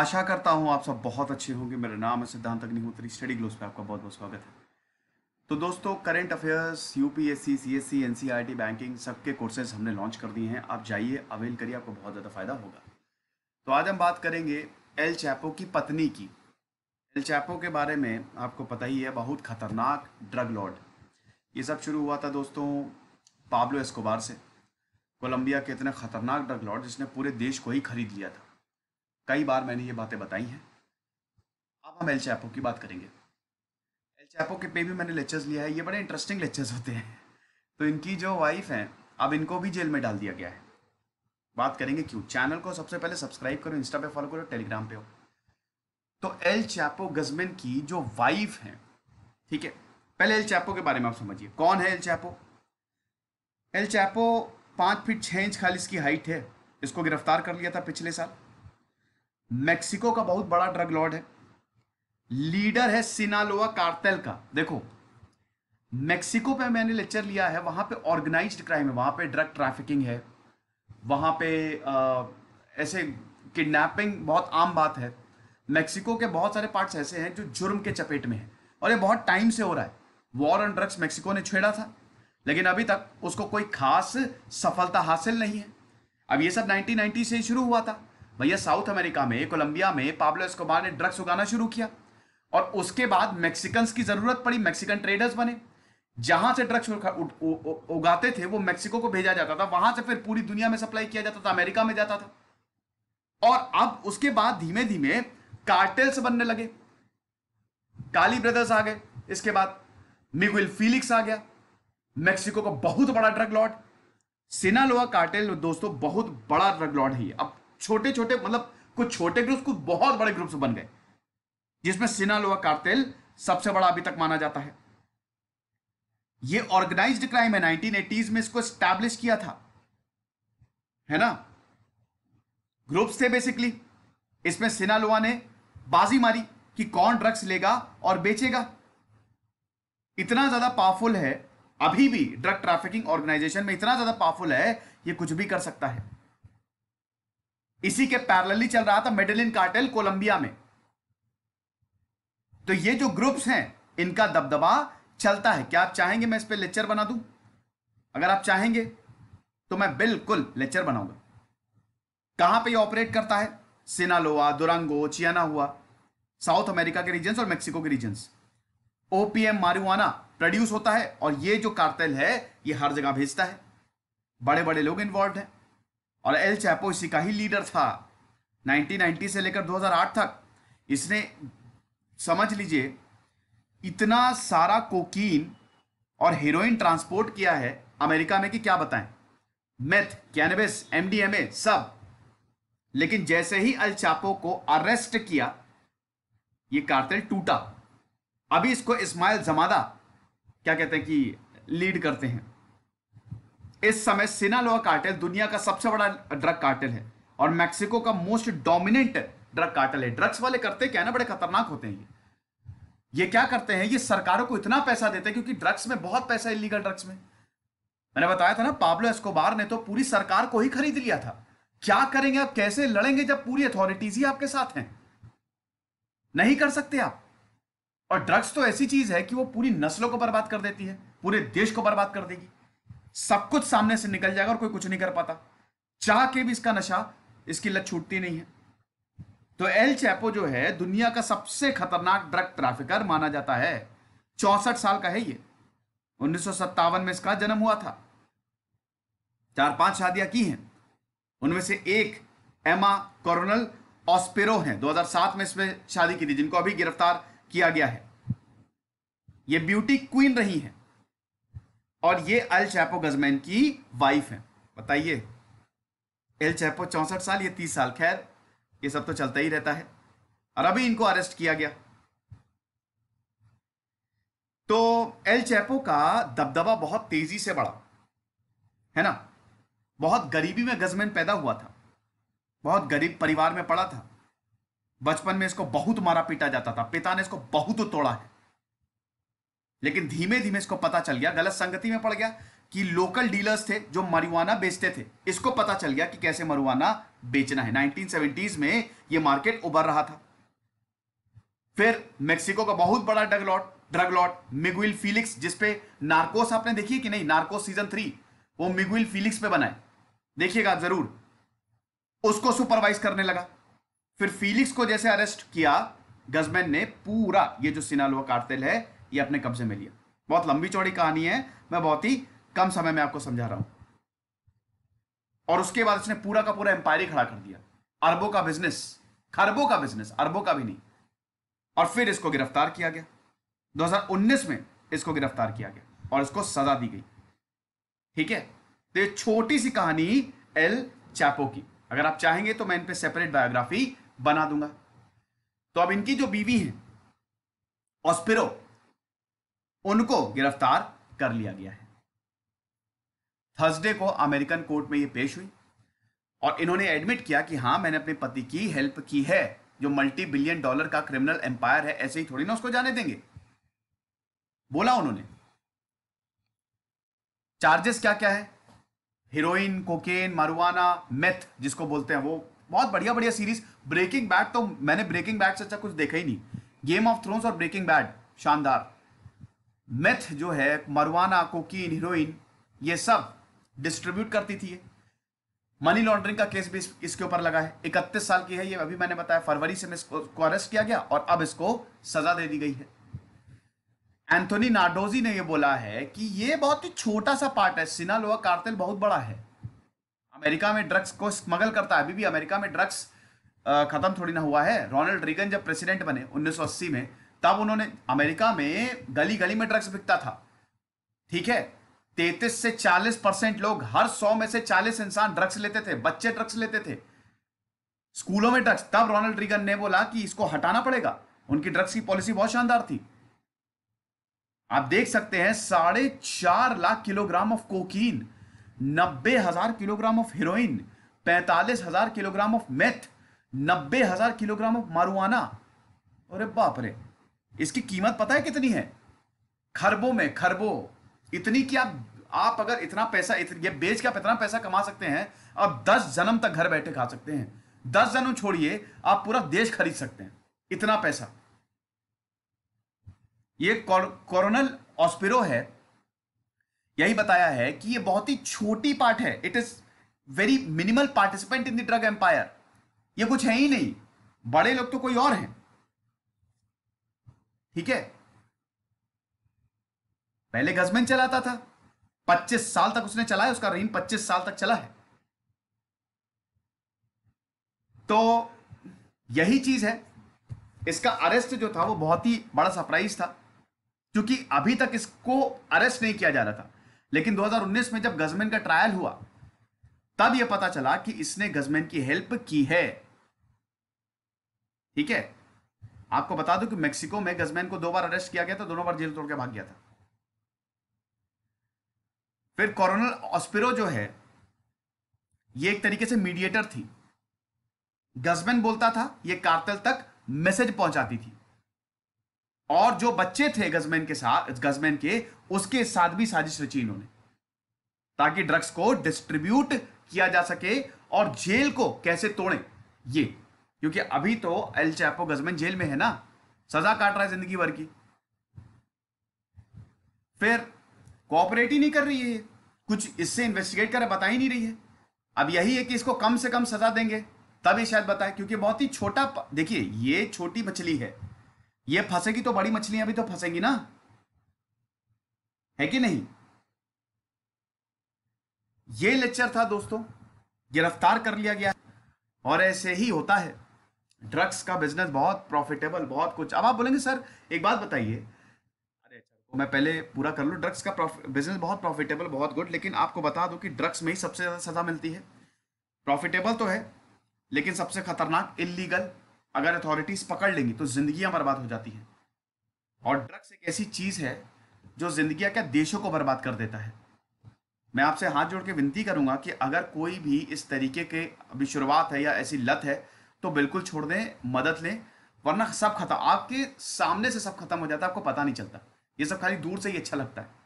आशा करता हूँ आप सब बहुत अच्छे होंगे मेरा नाम है सिद्धांत अग्निहोत्री स्टडी ग्लोस पे आपका बहुत बहुत स्वागत है तो दोस्तों current affairs UPSC CSC NCERT banking सबके कोर्सेज हमने लॉन्च कर दिए हैं आप जाइए अवेल करिए आपको बहुत ज़्यादा फायदा होगा तो आज हम बात करेंगे एल चैपो की पत्नी की एल चैपो के बारे में आपको पता ही है बहुत खतरनाक ड्रग लॉर्ड ये सब शुरू हुआ था दोस्तों पाब्लो एस्कोबार से कोलंबिया के इतने खतरनाक ड्रग लॉर्ड जिसने पूरे देश को ही खरीद लिया था कई बार मैंने ये बातें बताई हैं अब हम एल चैपो की बात करेंगे एल चैपो के पे भी मैंने लेक्चर्स लिया है ये बड़े इंटरेस्टिंग लेक्चर्स होते हैं तो इनकी जो वाइफ हैं अब इनको भी जेल में डाल दिया गया है बात करेंगे क्यों चैनल को सबसे पहले सब्सक्राइब करो इंस्टा पे फॉलो करो टेलीग्राम पे हो तो एल चैपो गजमेन की जो वाइफ हैं ठीक है पहले एल चैपो के बारे में आप समझिए कौन है एल चैपो एल चैपो पाँच फीट छः इंच खाली इसकी हाइट है इसको गिरफ्तार कर लिया था पिछले साल मैक्सिको का बहुत बड़ा ड्रग लॉर्ड है लीडर है सिनालोआ कार्टेल का देखो मैक्सिको पे मैंने लेक्चर लिया है वहां पे ऑर्गेनाइज्ड क्राइम है वहां पे ड्रग ट्रैफिकिंग है वहां पे आ, ऐसे किडनैपिंग बहुत आम बात है मैक्सिको के बहुत सारे पार्ट्स ऐसे हैं जो जुर्म के चपेट में है और ये बहुत टाइम से हो रहा है वॉर ऑन ड्रग्स मैक्सिको ने छेड़ा था लेकिन अभी तक उसको कोई खास सफलता हासिल नहीं है अब ये सब 1990 से ही शुरू हुआ था भैया साउथ अमेरिका में कोलंबिया में पाब्लो एस्कोबार ने ड्रग्स उगाना शुरू किया और उसके बाद मैक्सिकन की जरूरत पड़ी मैक्सिकन ट्रेडर्स बने जहां से ड्रग्स उगाते थे वो मेक्सिको को भेजा जाता था वहां से फिर पूरी दुनिया में सप्लाई किया जाता था अमेरिका में जाता था और अब उसके बाद धीमे धीमे कार्टेल्स बनने लगे काली ब्रदर्स आ गए इसके बाद मिगुल फिलिक्स आ गया मेक्सिको का बहुत बड़ा ड्रग लॉर्ड सिनालोआ कार्टेल दोस्तों बहुत बड़ा ड्रग लॉर्ड है अब छोटे छोटे मतलब कुछ छोटे ग्रुप्स कुछ बहुत बड़े ग्रुप्स बन गए जिसमें सिनालोआ कार्तेल सबसे बड़ा अभी तक माना जाता है ये ऑर्गेनाइज्ड क्राइम है 1980s में इसको स्टैब्लिश किया था है ना ग्रुप्स थे बेसिकली इसमें सिनालोआ ने बाजी मारी कि कौन ड्रग्स लेगा और बेचेगा इतना ज्यादा पावरफुल है अभी भी ड्रग ट्रैफिकिंग ऑर्गेनाइजेशन में इतना ज्यादा पावरफुल है ये कुछ भी कर सकता है इसी के पैरल चल रहा था मेडलिन कार्टेल कोलंबिया में तो ये जो ग्रुप्स हैं इनका दबदबा चलता है क्या आप चाहेंगे मैं इस पर लेक्चर बना दू अगर आप चाहेंगे तो मैं बिल्कुल लेक्चर बनाऊंगा कहां पे ये ऑपरेट करता है सिनालोआ दुरंगो चियाना हुआ साउथ अमेरिका के रीजन और मेक्सिको के रीजन ओपीएम मारिवाना प्रोड्यूस होता है और ये जो कार्टेल है ये हर जगह भेजता है बड़े बड़े लोग इन्वॉल्व हैं और एल चैपो इसी का ही लीडर था 1990 से लेकर 2008 तक इसने समझ लीजिए इतना सारा कोकीन और हेरोइन ट्रांसपोर्ट किया है अमेरिका में कि क्या बताएं मेथ कैनबिस एमडीएमए सब लेकिन जैसे ही अल चापो को अरेस्ट किया ये कार्तेल टूटा अभी इसको इस्माइल जमादा क्या कहते हैं कि लीड करते हैं इस समय सिनालोआ कार्टेल दुनिया का सबसे बड़ा ड्रग कार्टेल है और मैक्सिको का मोस्ट डोमिनेंट ड्रग कार्टेल है ड्रग्स वाले करते क्या ना बड़े खतरनाक होते हैं ये क्या करते हैं ये सरकारों को इतना पैसा देते हैं क्योंकि ड्रग्स में बहुत पैसा इलीगल ड्रग्स में मैंने बताया था ना पाब्लो एस्कोबार ने तो पूरी सरकार को ही खरीद लिया था क्या करेंगे आप कैसे लड़ेंगे जब पूरी अथॉरिटीज ही आपके साथ हैं नहीं कर सकते आप और ड्रग्स तो ऐसी चीज है कि वो पूरी नस्लों को बर्बाद कर देती है पूरे देश को बर्बाद कर देगी सब कुछ सामने से निकल जाएगा और कोई कुछ नहीं कर पाता चाह के भी इसका नशा इसकी लत छूटती नहीं है तो एल चैपो जो है दुनिया का सबसे खतरनाक ड्रग ट्रैफिकर माना जाता है चौसठ साल का है ये उन्नीस में इसका जन्म हुआ था चार पांच शादियां की हैं उनमें से एक एमा कोरोनल ऑस्पेरो हैं 2007 में इसमें शादी की थी जिनको अभी गिरफ्तार किया गया है ये ब्यूटी क्वीन रही हैं और ये अल चैपो गजमैन की वाइफ है बताइए एल चैपो चौसठ साल या तीस साल खैर ये सब तो चलता ही रहता है और अभी इनको अरेस्ट किया गया तो एल चैपो का दबदबा बहुत तेजी से बढ़ा है ना बहुत गरीबी में गजमैन पैदा हुआ था बहुत गरीब परिवार में पड़ा था बचपन में इसको बहुत मारा पीटा जाता था पिता ने इसको बहुत तोड़ा है लेकिन धीमे धीमे इसको पता चल गया गलत संगति में पड़ गया कि लोकल डीलर्स थे जो मरुआना बेचते थे इसको पता चल गया कि कैसे मरुआना बेचना है 1970s में ये मार्केट उभर रहा था फिर मेक्सिको का बहुत बड़ा drug lord drug lord Miguel Felix जिसपे नार्कोस आपने देखी कि नहीं नार्कोस सीजन थ्री वो मिगुल फिलिक्स पे बनाए देखिएगा जरूर उसको सुपरवाइज करने लगा फिर फिलिक्स को जैसे अरेस्ट किया गजमैन ने पूरा ये जो सिनालोआ कार्टेल है ये अपने कब्जे में लिया बहुत लंबी चौड़ी कहानी है मैं बहुत ही कम समय में आपको समझा रहा हूं और उसके बाद इसने पूरा का पूरा एम्पायर ही खड़ा कर दिया अरबों का बिजनेस खरबों का बिजनेस अरबों का भी नहीं और फिर इसको गिरफ्तार किया गया 2019 में इसको गिरफ्तार किया गया और इसको सजा दी गई ठीक है तो छोटी सी कहानी एल चैपो की अगर आप चाहेंगे तो मैं इन पे सेपरेट बायोग्राफी बना दूंगा तो अब इनकी जो बीवी है ऑस्पिरो उनको गिरफ्तार कर लिया गया है थर्सडे को अमेरिकन कोर्ट में ये पेश हुई और इन्होंने एडमिट किया कि हाँ मैंने अपने पति की हेल्प की है जो मल्टी बिलियन डॉलर का क्रिमिनल एम्पायर है ऐसे ही थोड़ी ना उसको जाने देंगे बोला उन्होंने चार्जेस क्या क्या है हीरोइन कोकेन मारुआना मेथ जिसको बोलते हैं वो बहुत बढ़िया बढ़िया सीरीज ब्रेकिंग बैड तो मैंने ब्रेकिंग बैड से अच्छा कुछ देखा ही नहीं गेम ऑफ थ्रोन्स और ब्रेकिंग बैड शानदार मेथ जो है मरवाना कोकीन हीरोइन ये सब डिस्ट्रीब्यूट करती थी मनी लॉन्ड्रिंग का केस भी इसके ऊपर लगा है इकतीस साल की है ये अभी मैंने बताया फरवरी से इसको अरेस्ट किया गया और अब इसको सजा दे दी गई है एंथोनी नार्डोजी ने ये बोला है कि ये बहुत ही छोटा सा पार्ट है सिनालोआ कार्तेल बहुत बड़ा है अमेरिका में ड्रग्स को स्मगल करता है अभी भी अमेरिका में ड्रग्स खत्म थोड़ी ना हुआ है रोनल्ड रिगन जब प्रेसिडेंट बने उन्नीस में तब उन्होंने अमेरिका में गली गली में ड्रग्स बिकता था ठीक है तैतीस से चालीस परसेंट लोग हर सौ में से चालीस इंसान ड्रग्स लेते थे बच्चे ड्रग्स लेते थे स्कूलों में ड्रग्स तब रोनाल्ड रिगन ने बोला कि इसको हटाना पड़ेगा उनकी ड्रग्स की पॉलिसी बहुत शानदार थी आप देख सकते हैं साढ़े चार लाख किलोग्राम ऑफ कोकीन नब्बे हजार किलोग्राम ऑफ हीरोइन पैंतालीस हजार किलोग्राम ऑफ मेथ नब्बे हजार किलोग्राम ऑफ मारुआना अरे बाप रे इसकी कीमत पता है कितनी है खरबों में खरबों इतनी कि आप आप अगर इतना पैसा इत, ये बेच के आप इतना पैसा कमा सकते हैं आप दस जन्म तक घर बैठे खा सकते हैं दस जन्म छोड़िए आप पूरा देश खरीद सकते हैं इतना पैसा ये कोरोनल ऑस्पिरो है यही बताया है कि ये बहुत ही छोटी पार्ट है it is very minimal participant in the drug empire ये कुछ है ही नहीं बड़े लोग तो कोई और हैं ठीक है पहले गजमैन चलाता था 25 साल तक उसने चलाया उसका रीन 25 साल तक चला है तो यही चीज है इसका अरेस्ट जो था वो बहुत ही बड़ा सरप्राइज था क्योंकि अभी तक इसको अरेस्ट नहीं किया जा रहा था लेकिन 2019 में जब गजमैन का ट्रायल हुआ तब यह पता चला कि इसने गजमैन की हेल्प की है ठीक है आपको बता दूं कि मेक्सिको में गजमैन को दो बार अरेस्ट किया गया था दोनों बार जेल तोड़ के भाग गया था फिर कॉर्नल ऑस्पिरो जो है ये एक तरीके से मीडिएटर थी गजमैन बोलता था ये कार्तल तक मैसेज पहुंचाती थी और जो बच्चे थे गजमैन के साथ गजमैन के उसके साथ भी साजिश रची इन्होंने ताकि ड्रग्स को डिस्ट्रीब्यूट किया जा सके और जेल को कैसे तोड़े ये क्योंकि अभी तो एल चैपो गजमन जेल में है ना सजा काट रहा है जिंदगी भर की फिर कोऑपरेट ही नहीं कर रही है कुछ इससे इन्वेस्टिगेट कर बता ही नहीं रही है अब यही है कि इसको कम से कम सजा देंगे तभी शायद बताए क्योंकि बहुत ही छोटा देखिए ये छोटी मछली है ये फंसेगी तो बड़ी मछलियां भी तो फंसेगी ना है कि नहीं ये लेक्चर था दोस्तों गिरफ्तार कर लिया गया और ऐसे ही होता है ड्रग्स का बिजनेस बहुत प्रॉफिटेबल बहुत कुछ अब आप बोलेंगे सर एक बात बताइए अरे अच्छा तो मैं पहले पूरा कर लूँ ड्रग्स का बिजनेस बहुत प्रॉफिटेबल बहुत गुड लेकिन आपको बता दू कि ड्रग्स में ही सबसे ज़्यादा सज़ा मिलती है प्रॉफिटेबल तो है लेकिन सबसे खतरनाक इलीगल अगर अथॉरिटीज़ पकड़ लेंगी तो जिंदगी बर्बाद हो जाती हैं और ड्रग्स एक ऐसी चीज़ है जो ज़िंदगी क्या देशों को बर्बाद कर देता है मैं आपसे हाथ जोड़ के विनती करूंगा कि अगर कोई भी इस तरीके के अभी शुरुआत है या ऐसी लत है तो बिल्कुल छोड़ दें मदद लें वरना सब खत्म आपके सामने से सब खत्म हो जाता है आपको पता नहीं चलता ये सब खाली दूर से ही अच्छा लगता है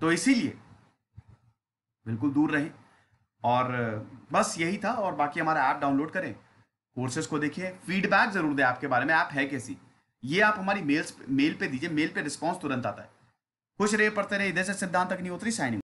तो इसीलिए बिल्कुल दूर रहें और बस यही था और बाकी हमारा ऐप डाउनलोड करें कोर्सेज को देखिए फीडबैक जरूर दें आपके बारे में ऐप है कैसी ये आप हमारी मेल्स मेल पे दीजिए मेल पे रिस्पॉन्स तुरंत आता है खुश रहे पढ़ते रहे इधर से सिद्धांत होती साइनिंग